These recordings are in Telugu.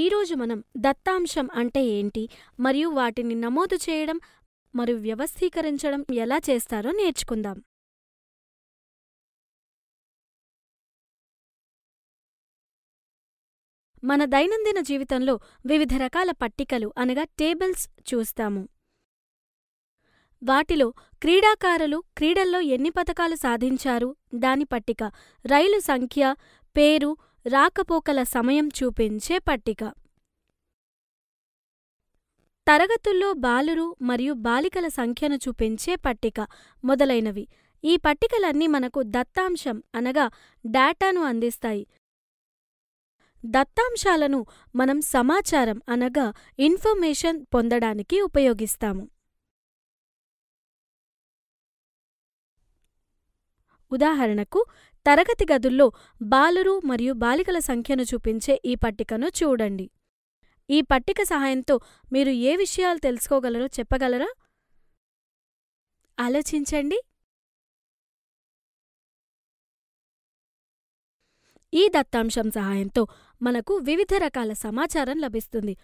ఈరోజు మనం దత్తాంశం అంటే ఏంటి మరియు వాటిని నమోదు చేయడం మరియు వ్యవస్థీకరించడం ఎలా చేస్తారో నేర్చుకుందాం మన దైనందిన జీవితంలో వివిధ రకాల పట్టికలు అనగా టేబుల్స్ చూస్తాము వాటిలో క్రీడాకారులు క్రీడల్లో ఎన్ని పథకాలు సాధించారు దాని పట్టిక రైలు సంఖ్య పేరు రాకపోకల సమయం చూపించే పట్టిక తరగతుల్లో బాలురు మరియు బాలికల సంఖ్యను చూపించే పట్టిక మొదలైనవి ఈ పట్టికలన్నీ మనకు దత్తాంశం అనగా డేటాను అందిస్తాయి దత్తాంశాలను మనం సమాచారం అనగా ఇన్ఫర్మేషన్ పొందడానికి ఉపయోగిస్తాము ఉదాహరణకు తరగతి గదుల్లో బాలురు మరియు బాలికల సంఖ్యను చూపించే ఈ పట్టికను చూడండి ఈ పట్టిక సహాయంతో మీరు ఏ విషయాలు తెలుసుకోగలరో చెప్పగలరా ఆలోచించండి ఈ దత్తాంశం సహాయంతో మనకు వివిధ రకాల సమాచారం లభిస్తుంది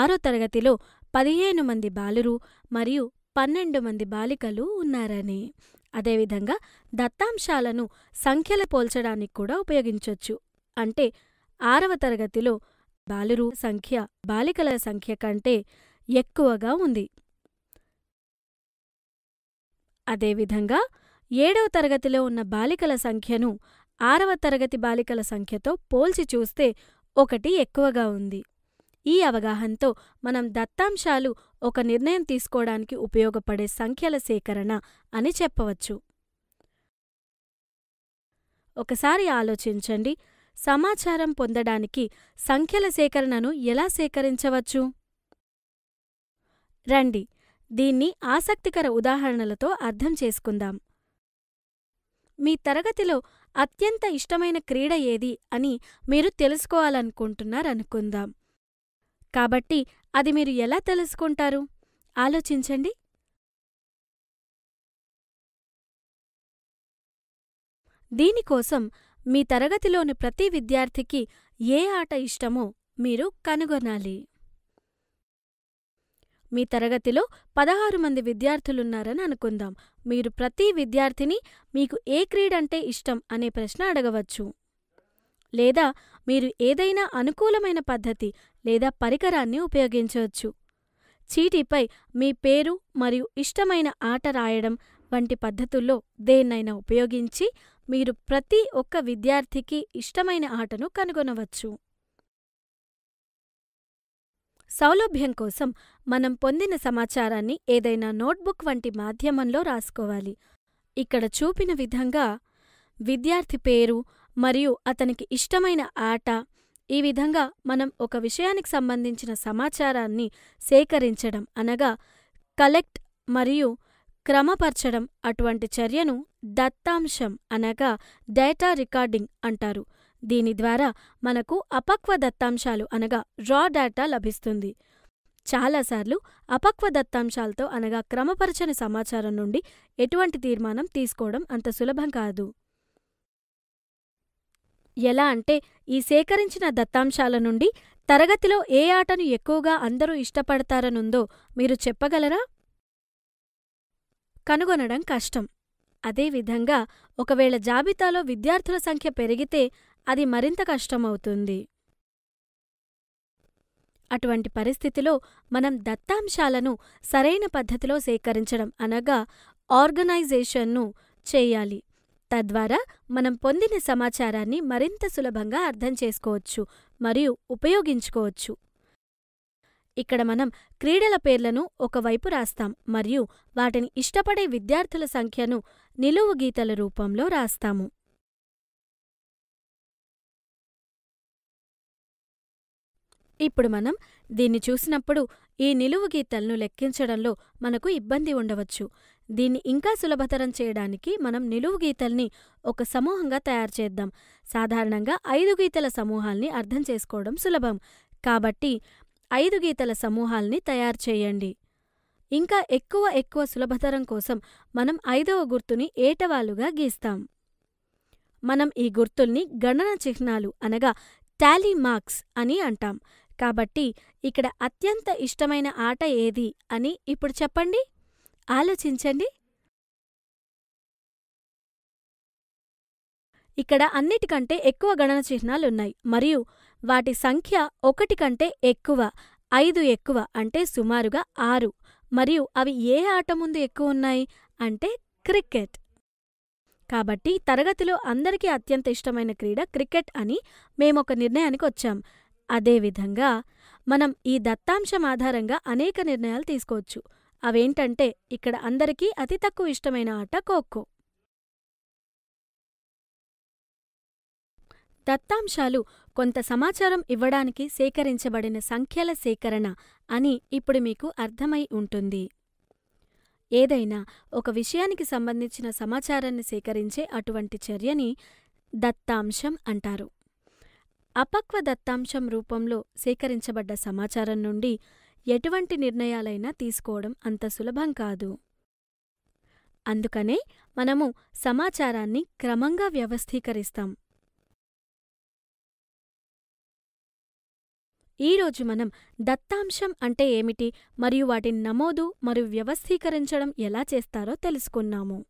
ఆరో తరగతిలో పదిహేను మంది బాలురు మరియు పన్నెండు మంది బాలికలు ఉన్నారని అదేవిధంగా దత్తాంశాలను సంఖ్యల పోల్చడానికి కూడా ఉపయోగించవచ్చు అంటే ఆరవ తరగతిలో బాలురు సంఖ్య బాలికల సంఖ్య కంటే ఎక్కువగా ఉంది అదేవిధంగా ఏడవ తరగతిలో ఉన్న బాలికల సంఖ్యను ఆరవ తరగతి బాలికల సంఖ్యతో పోల్చి చూస్తే ఒకటి ఎక్కువగా ఉంది ఈ అవగాహనతో మనం దత్తాంశాలు ఒక నిర్ణయం తీసుకోవడానికి ఉపయోగపడే సంఖ్యల సేకరణ అని చెప్పవచ్చు ఒకసారి ఆలోచించండి సమాచారం పొందడానికి సంఖ్యల సేకరణను ఎలా సేకరించవచ్చు రండి దీన్ని ఆసక్తికర ఉదాహరణలతో అర్థం చేసుకుందాం మీ తరగతిలో అత్యంత ఇష్టమైన క్రీడ ఏది అని మీరు తెలుసుకోవాలనుకుంటున్నారనుకుందాం కాబట్టి అది మీరు ఎలా తెలుసుకుంటారు ఆలోచించండి దీనికోసం మీ తరగతిలోని ప్రతి విద్యార్థికి ఏ ఆట ఇష్టమో మీరు కనుగొనాలి మీ తరగతిలో పదహారు మంది విద్యార్థులున్నారని అనుకుందాం మీరు ప్రతి విద్యార్థిని మీకు ఏ క్రీడంటే ఇష్టం అనే ప్రశ్న అడగవచ్చు లేదా మీరు ఏదైనా అనుకూలమైన పద్ధతి లేదా పరికరాన్ని ఉపయోగించవచ్చు చీటీపై మీ పేరు మరియు ఇష్టమైన ఆట రాయడం వంటి పద్ధతుల్లో దేన్నైనా ఉపయోగించి మీరు ప్రతి ఒక్క విద్యార్థికి ఇష్టమైన ఆటను కనుగొనవచ్చు సౌలభ్యం కోసం మనం పొందిన సమాచారాన్ని ఏదైనా నోట్బుక్ వంటి మాధ్యమంలో రాసుకోవాలి ఇక్కడ చూపిన విధంగా విద్యార్థి పేరు మరియు అతనికి ఇష్టమైన ఆట ఈ విధంగా మనం ఒక విషయానికి సంబంధించిన సమాచారాన్ని సేకరించడం అనగా కలెక్ట్ మరియు క్రమపరచడం అటువంటి చర్యను దత్తాంశం అనగా డేటా రికార్డింగ్ అంటారు దీని ద్వారా మనకు అపక్వ దత్తాంశాలు అనగా రా డేటా లభిస్తుంది చాలాసార్లు అపక్వ దత్తాంశాలతో అనగా క్రమపరచని సమాచారం నుండి ఎటువంటి తీర్మానం తీసుకోవడం అంత సులభం కాదు ఎలా అంటే ఈ సేకరించిన దత్తాంశాల నుండి తరగతిలో ఏ ఆటను ఎక్కువగా అందరూ ఇష్టపడతారనుందో మీరు చెప్పగలరా కనుగొనడం కష్టం అదేవిధంగా ఒకవేళ జాబితాలో విద్యార్థుల సంఖ్య పెరిగితే అది మరింత కష్టమవుతుంది అటువంటి పరిస్థితిలో మనం దత్తాంశాలను సరైన పద్ధతిలో సేకరించడం అనగా ఆర్గనైజేషన్ను చేయాలి తద్వారా మనం పొందిన సమాచారాన్ని మరింత సులభంగా అర్థం చేసుకోవచ్చు మరియు ఉపయోగించుకోవచ్చు ఇక్కడ మనం క్రీడల పేర్లను ఒకవైపు రాస్తాం మరియు వాటిని ఇష్టపడే విద్యార్థుల సంఖ్యను నిలువు గీతల రూపంలో రాస్తాము ఇప్పుడు మనం దీన్ని చూసినప్పుడు ఈ నిలువు గీతలను లెక్కించడంలో మనకు ఇబ్బంది ఉండవచ్చు దీన్ని ఇంకా సులభతరం చేయడానికి మనం నిలువు గీతల్ని ఒక సమూహంగా తయారు చేద్దాం సాధారణంగా ఐదు గీతల సమూహాల్ని అర్థం చేసుకోవడం సులభం కాబట్టి ఐదు గీతల సమూహాల్ని తయారు చేయండి ఇంకా ఎక్కువ ఎక్కువ సులభతరం కోసం మనం ఐదవ గుర్తుని ఏటవాలుగా గీస్తాం మనం ఈ గుర్తుల్ని గణన చిహ్నాలు అనగా టాలీ మార్క్స్ అని అంటాం కాబట్టి ఇక్కడ అత్యంత ఇష్టమైన ఆట ఏది అని ఇప్పుడు చెప్పండి ఆలోచించండి ఇక్కడ అన్నిటికంటే ఎక్కువ గణన చిహ్నాలున్నాయి మరియు వాటి సంఖ్య ఒకటి కంటే ఎక్కువ ఐదు ఎక్కువ అంటే సుమారుగా ఆరు మరియు అవి ఏ ఆట ముందు ఎక్కువ ఉన్నాయి అంటే క్రికెట్ కాబట్టి తరగతిలో అందరికీ అత్యంత ఇష్టమైన క్రీడ క్రికెట్ అని మేమొక నిర్ణయానికి వచ్చాం అదేవిధంగా మనం ఈ దత్తాంశం ఆధారంగా అనేక నిర్ణయాలు తీసుకోవచ్చు అవేంటంటే ఇక్కడ అందరికీ అతి తక్కువ ఇష్టమైన ఆట ఖోఖో దత్తాంశాలు కొంత సమాచారం ఇవ్వడానికి సేకరించబడిన సంఖ్యల సేకరణ అని ఇప్పుడు మీకు అర్థమై ఉంటుంది ఏదైనా ఒక విషయానికి సంబంధించిన సమాచారాన్ని సేకరించే అటువంటి చర్యని దత్తాంశం అంటారు అపక్వ దత్తాంశం రూపంలో సేకరించబడ్డ సమాచారం నుండి ఎటువంటి నిర్ణయాలైనా తీసుకోవడం అంత సులభం కాదు అందుకనే మనము సమాచారాన్ని క్రమంగా వ్యవస్థీకరిస్తాం ఈరోజు మనం దత్తాంశం అంటే ఏమిటి మరియు వాటిని నమోదు మరియు వ్యవస్థీకరించడం ఎలా చేస్తారో తెలుసుకున్నాము